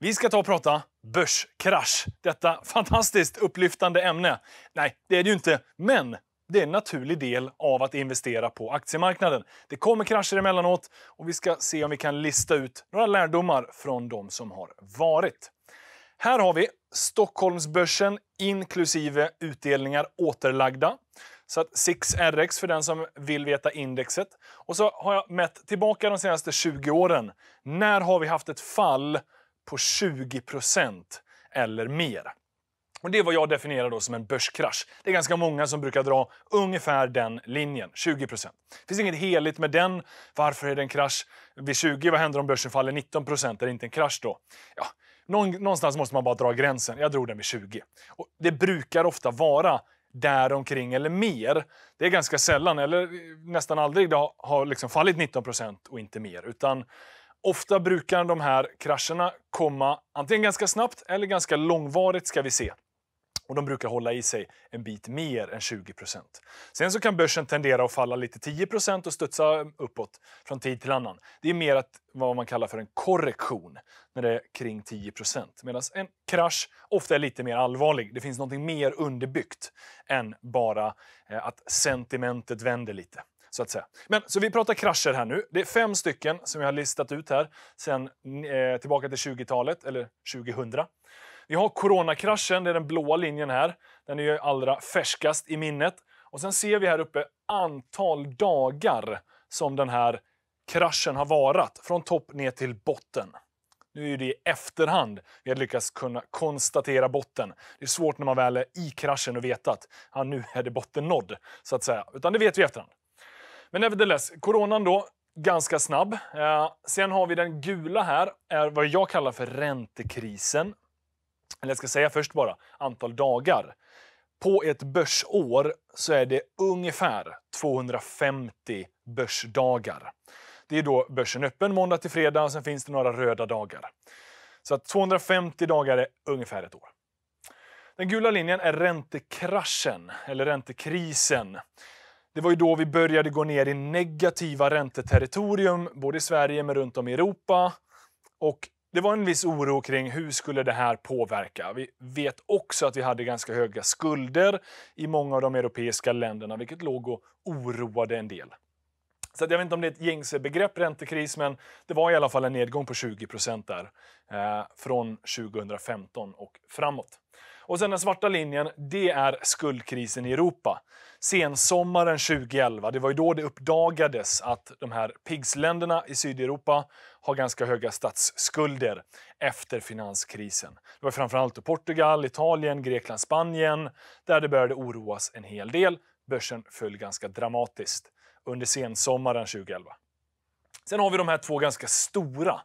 Vi ska ta och prata börskrasch. Detta fantastiskt upplyftande ämne. Nej, det är det ju inte, men det är en naturlig del av att investera på aktiemarknaden. Det kommer krascher emellanåt och vi ska se om vi kan lista ut några lärdomar från de som har varit. Här har vi Stockholmsbörsen inklusive utdelningar återlagda. Så att 6RX för den som vill veta indexet. Och så har jag mätt tillbaka de senaste 20 åren. När har vi haft ett fall på 20 eller mer. Och Det är vad jag definierar då som en börskrasch. Det är ganska många som brukar dra ungefär den linjen, 20 Det finns inget heligt med den. Varför är det en krasch vid 20? Vad händer om börsen faller 19 Är det inte en krasch då? Ja, någonstans måste man bara dra gränsen. Jag drog den vid 20. Och det brukar ofta vara däromkring eller mer. Det är ganska sällan, eller nästan aldrig, det har liksom fallit 19 och inte mer. Utan Ofta brukar de här krascherna komma antingen ganska snabbt eller ganska långvarigt ska vi se. Och de brukar hålla i sig en bit mer än 20 Sen så kan börsen tendera att falla lite 10 och studsa uppåt från tid till annan. Det är mer att vad man kallar för en korrektion när det är kring 10 medan en krasch ofta är lite mer allvarlig. Det finns något mer underbyggt än bara eh, att sentimentet vänder lite. Så att säga. Men, så vi pratar krascher här nu. Det är fem stycken som jag har listat ut här sen eh, tillbaka till 20-talet, eller 2000. Vi har coronakraschen, det är den blåa linjen här. Den är ju allra färskast i minnet. Och sen ser vi här uppe antal dagar som den här kraschen har varat, från topp ner till botten. Nu är det i efterhand vi har lyckats kunna konstatera botten. Det är svårt när man väl är i kraschen och vet att ja, nu är det botten nådd, så att säga. Utan det vet vi i efterhand. Men nevertheless, coronan då, ganska snabb. Eh, sen har vi den gula här, är vad jag kallar för räntekrisen. Eller jag ska säga först bara, antal dagar. På ett börsår så är det ungefär 250 börsdagar. Det är då börsen öppen måndag till fredag och sen finns det några röda dagar. Så att 250 dagar är ungefär ett år. Den gula linjen är räntekraschen, eller räntekrisen. Det var ju då vi började gå ner i negativa ränteterritorium, både i Sverige men runt om i Europa. Och det var en viss oro kring hur skulle det här påverka. Vi vet också att vi hade ganska höga skulder i många av de europeiska länderna, vilket låg och oroade en del. Så jag vet inte om det är ett gängse begrepp, räntekris, men det var i alla fall en nedgång på 20 där eh, från 2015 och framåt. Och sen den svarta linjen, det är skuldkrisen i Europa. Sensommaren 2011, det var ju då det uppdagades att de här pigsländerna i Sydeuropa har ganska höga statsskulder efter finanskrisen. Det var framförallt Portugal, Italien, Grekland, Spanien där det började oroas en hel del. Börsen föll ganska dramatiskt under sensommaren 2011. Sen har vi de här två ganska stora.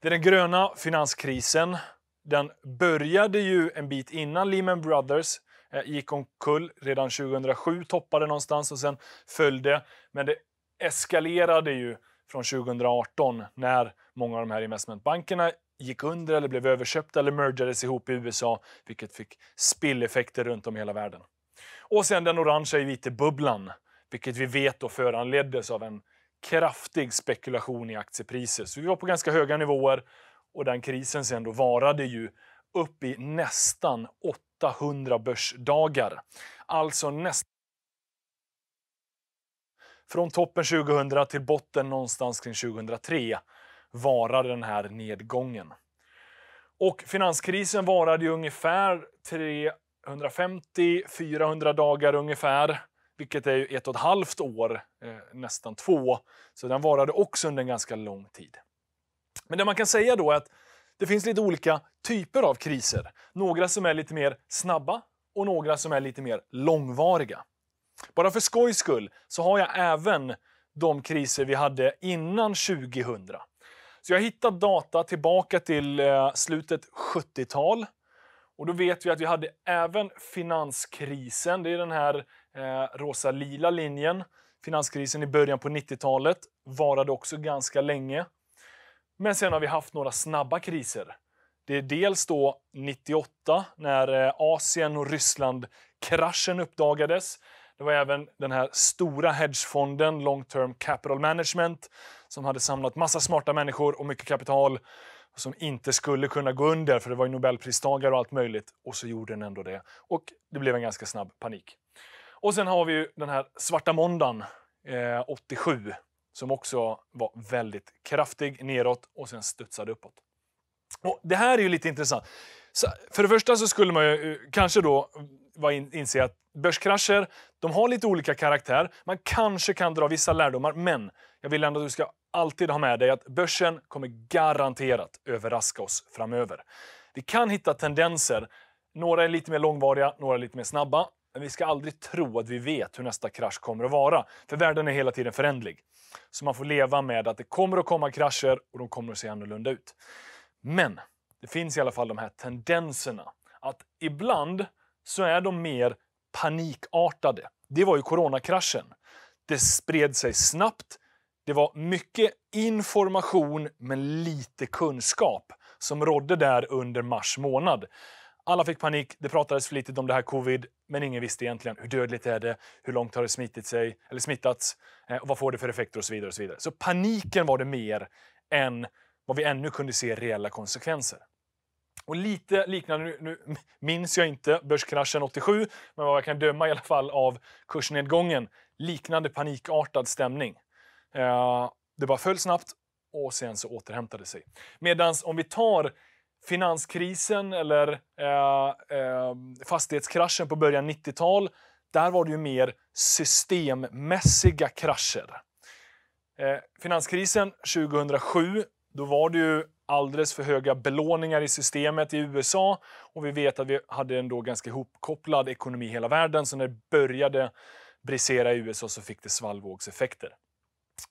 Det är den gröna finanskrisen den började ju en bit innan Lehman Brothers eh, gick omkull. Redan 2007 toppade någonstans och sen följde. Men det eskalerade ju från 2018 när många av de här investmentbankerna gick under eller blev överköpta eller mergades ihop i USA, vilket fick spilleffekter runt om i hela världen. Och sen den orangea IT-bubblan, vilket vi vet då föranleddes av en kraftig spekulation i aktiepriser. Så vi var på ganska höga nivåer och den krisen sen då varade ju upp i nästan 800 börsdagar. Alltså nästan från toppen 2000 till botten någonstans kring 2003 varade den här nedgången. Och finanskrisen varade ungefär 350-400 dagar ungefär, vilket är ett och ett halvt år, eh, nästan två. Så den varade också under en ganska lång tid. Men det man kan säga då är att det finns lite olika typer av kriser. Några som är lite mer snabba och några som är lite mer långvariga. Bara för skojs skull så har jag även de kriser vi hade innan 2000. Så jag har hittat data tillbaka till eh, slutet 70-tal. Och då vet vi att vi hade även finanskrisen, det är den här eh, rosa-lila linjen. Finanskrisen i början på 90-talet varade också ganska länge. Men sen har vi haft några snabba kriser. Det är dels då 98 när eh, Asien och Ryssland-kraschen uppdagades. Det var även den här stora hedgefonden Long Term Capital Management som hade samlat massa smarta människor och mycket kapital som inte skulle kunna gå under för det var ju nobelpristagare och allt möjligt. Och så gjorde den ändå det. Och det blev en ganska snabb panik. Och sen har vi ju den här svarta måndagen eh, 87 som också var väldigt kraftig neråt och sen studsade uppåt. Och det här är ju lite intressant. Så för det första så skulle man ju eh, kanske då inse att börskrascher, de har lite olika karaktär. Man kanske kan dra vissa lärdomar, men jag vill ändå att du ska alltid ha med dig att börsen kommer garanterat överraska oss framöver. Vi kan hitta tendenser. Några är lite mer långvariga, några lite mer snabba. Men vi ska aldrig tro att vi vet hur nästa krasch kommer att vara, för världen är hela tiden förändlig. Så man får leva med att det kommer att komma krascher och de kommer att se annorlunda ut. Men det finns i alla fall de här tendenserna. Att ibland så är de mer panikartade. Det var ju coronakraschen. Det spred sig snabbt. Det var mycket information men lite kunskap som rådde där under mars månad. Alla fick panik, det pratades för lite om det här covid, men ingen visste egentligen hur dödligt är det, hur långt har det smittit sig, eller smittats, eh, och vad får det för effekter och så vidare. och Så vidare. Så paniken var det mer än vad vi ännu kunde se reella konsekvenser. Och lite liknande, nu minns jag inte börskraschen 87, men vad jag kan döma i alla fall av kursnedgången, liknande panikartad stämning. Eh, det bara föll snabbt och sen så återhämtade sig. Medan om vi tar finanskrisen eller eh, eh, fastighetskraschen på början 90-tal, där var det ju mer systemmässiga krascher. Eh, finanskrisen 2007, då var det ju alldeles för höga belåningar i systemet i USA och vi vet att vi hade en då ganska ihopkopplad ekonomi i hela världen, så när det började brisera i USA så fick det svallvågseffekter.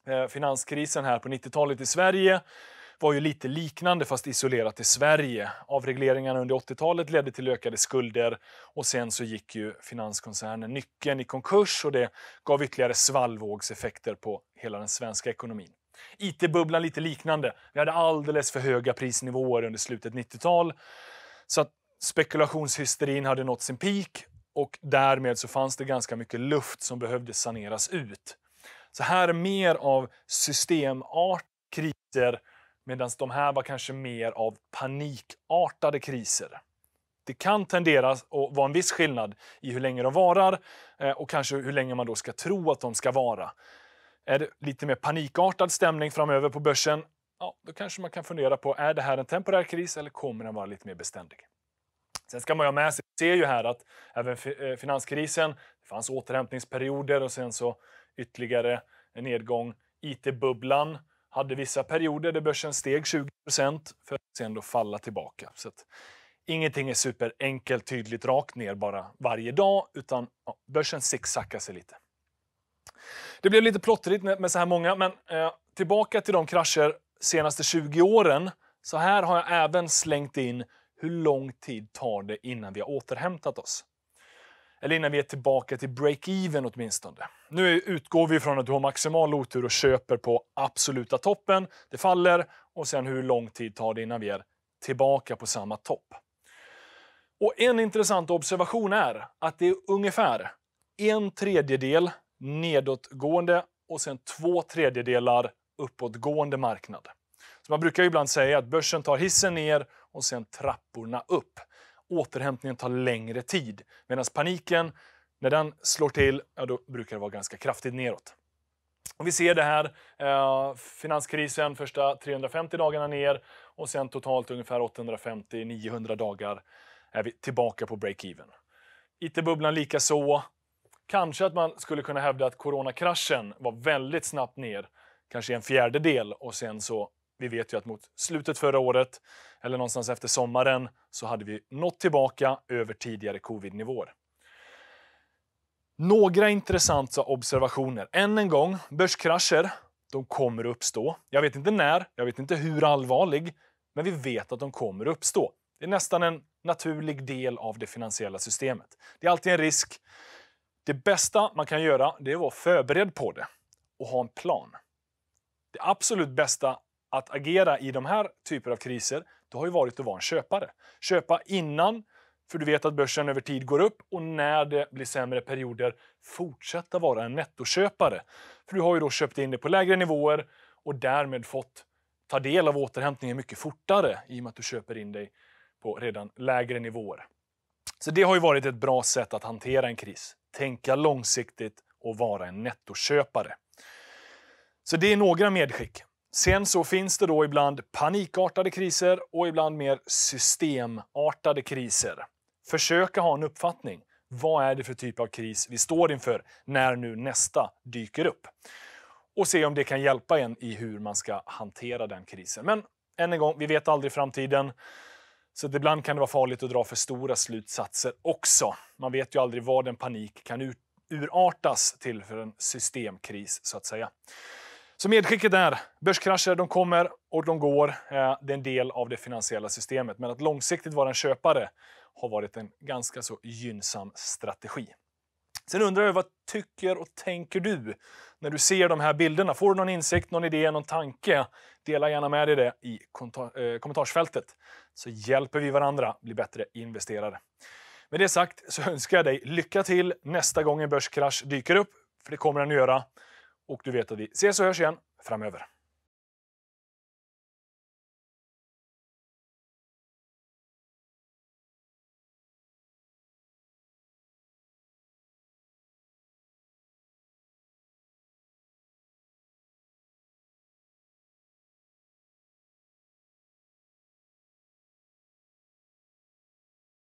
Eh, finanskrisen här på 90-talet i Sverige var ju lite liknande fast isolerat i Sverige. Avregleringarna under 80-talet ledde till ökade skulder och sen så gick ju finanskoncernen Nyckeln i konkurs och det gav ytterligare svallvågseffekter på hela den svenska ekonomin. IT-bubblan lite liknande. Vi hade alldeles för höga prisnivåer under slutet 90-tal så att spekulationshysterin hade nått sin peak och därmed så fanns det ganska mycket luft som behövde saneras ut. Så här är mer av systemart, kriser Medan de här var kanske mer av panikartade kriser. Det kan tendera att vara en viss skillnad i hur länge de varar eh, och kanske hur länge man då ska tro att de ska vara. Är det lite mer panikartad stämning framöver på börsen? Ja, då kanske man kan fundera på, är det här en temporär kris eller kommer den vara lite mer beständig? Sen ska man ha med sig, ser ju här att även eh, finanskrisen, det fanns återhämtningsperioder och sen så ytterligare en nedgång. IT-bubblan, hade vissa perioder där börsen steg 20 för att sen då falla tillbaka. Så att ingenting är superenkelt, tydligt, rakt ner bara varje dag, utan ja, börsen sicksackar sig lite. Det blev lite plottrigt med så här många, men eh, tillbaka till de krascher senaste 20 åren. Så här har jag även slängt in hur lång tid tar det innan vi har återhämtat oss? eller innan vi är tillbaka till break-even åtminstone. Nu utgår vi från att du har maximal otur och köper på absoluta toppen, det faller och sen hur lång tid tar det innan vi är tillbaka på samma topp. Och en intressant observation är att det är ungefär en tredjedel nedåtgående och sen två tredjedelar uppåtgående marknad. Så man brukar ibland säga att börsen tar hissen ner och sen trapporna upp återhämtningen tar längre tid. Medan paniken, när den slår till, ja, då brukar det vara ganska kraftigt neråt. Och vi ser det här, eh, finanskrisen, första 350 dagarna ner och sen totalt ungefär 850-900 dagar är vi tillbaka på break-even. IT-bubblan likaså. Kanske att man skulle kunna hävda att coronakraschen var väldigt snabbt ner, kanske en fjärdedel och sen så, vi vet ju att mot slutet förra året eller någonstans efter sommaren så hade vi nått tillbaka över tidigare covidnivåer. Några intressanta observationer. Än en gång, börskrascher, de kommer att uppstå. Jag vet inte när, jag vet inte hur allvarlig, men vi vet att de kommer att uppstå. Det är nästan en naturlig del av det finansiella systemet. Det är alltid en risk. Det bästa man kan göra det är att vara förberedd på det och ha en plan. Det absolut bästa att agera i de här typer av kriser, det har ju varit att vara en köpare. Köpa innan, för du vet att börsen över tid går upp och när det blir sämre perioder, fortsätta vara en nettoköpare. För du har ju då köpt in det på lägre nivåer och därmed fått ta del av återhämtningen mycket fortare i och med att du köper in dig på redan lägre nivåer. Så det har ju varit ett bra sätt att hantera en kris. Tänka långsiktigt och vara en nettoköpare. Så det är några medskick. Sen så finns det då ibland panikartade kriser och ibland mer systemartade kriser. Försök att ha en uppfattning. Vad är det för typ av kris vi står inför när nu nästa dyker upp? Och se om det kan hjälpa en i hur man ska hantera den krisen. Men än en gång, vi vet aldrig framtiden. Så ibland kan det vara farligt att dra för stora slutsatser också. Man vet ju aldrig vad en panik kan urartas till för en systemkris så att säga. Så medskicket är, börskrascher de kommer och de går. Eh, det är en del av det finansiella systemet. Men att långsiktigt vara en köpare har varit en ganska så gynnsam strategi. Sen undrar jag, vad tycker och tänker du när du ser de här bilderna? Får du någon insikt, någon idé, någon tanke? Dela gärna med dig det i eh, kommentarsfältet så hjälper vi varandra bli bättre investerare. Med det sagt så önskar jag dig lycka till nästa gång en börskrasch dyker upp, för det kommer den att göra. Och du vet att vi ses och hörs igen framöver.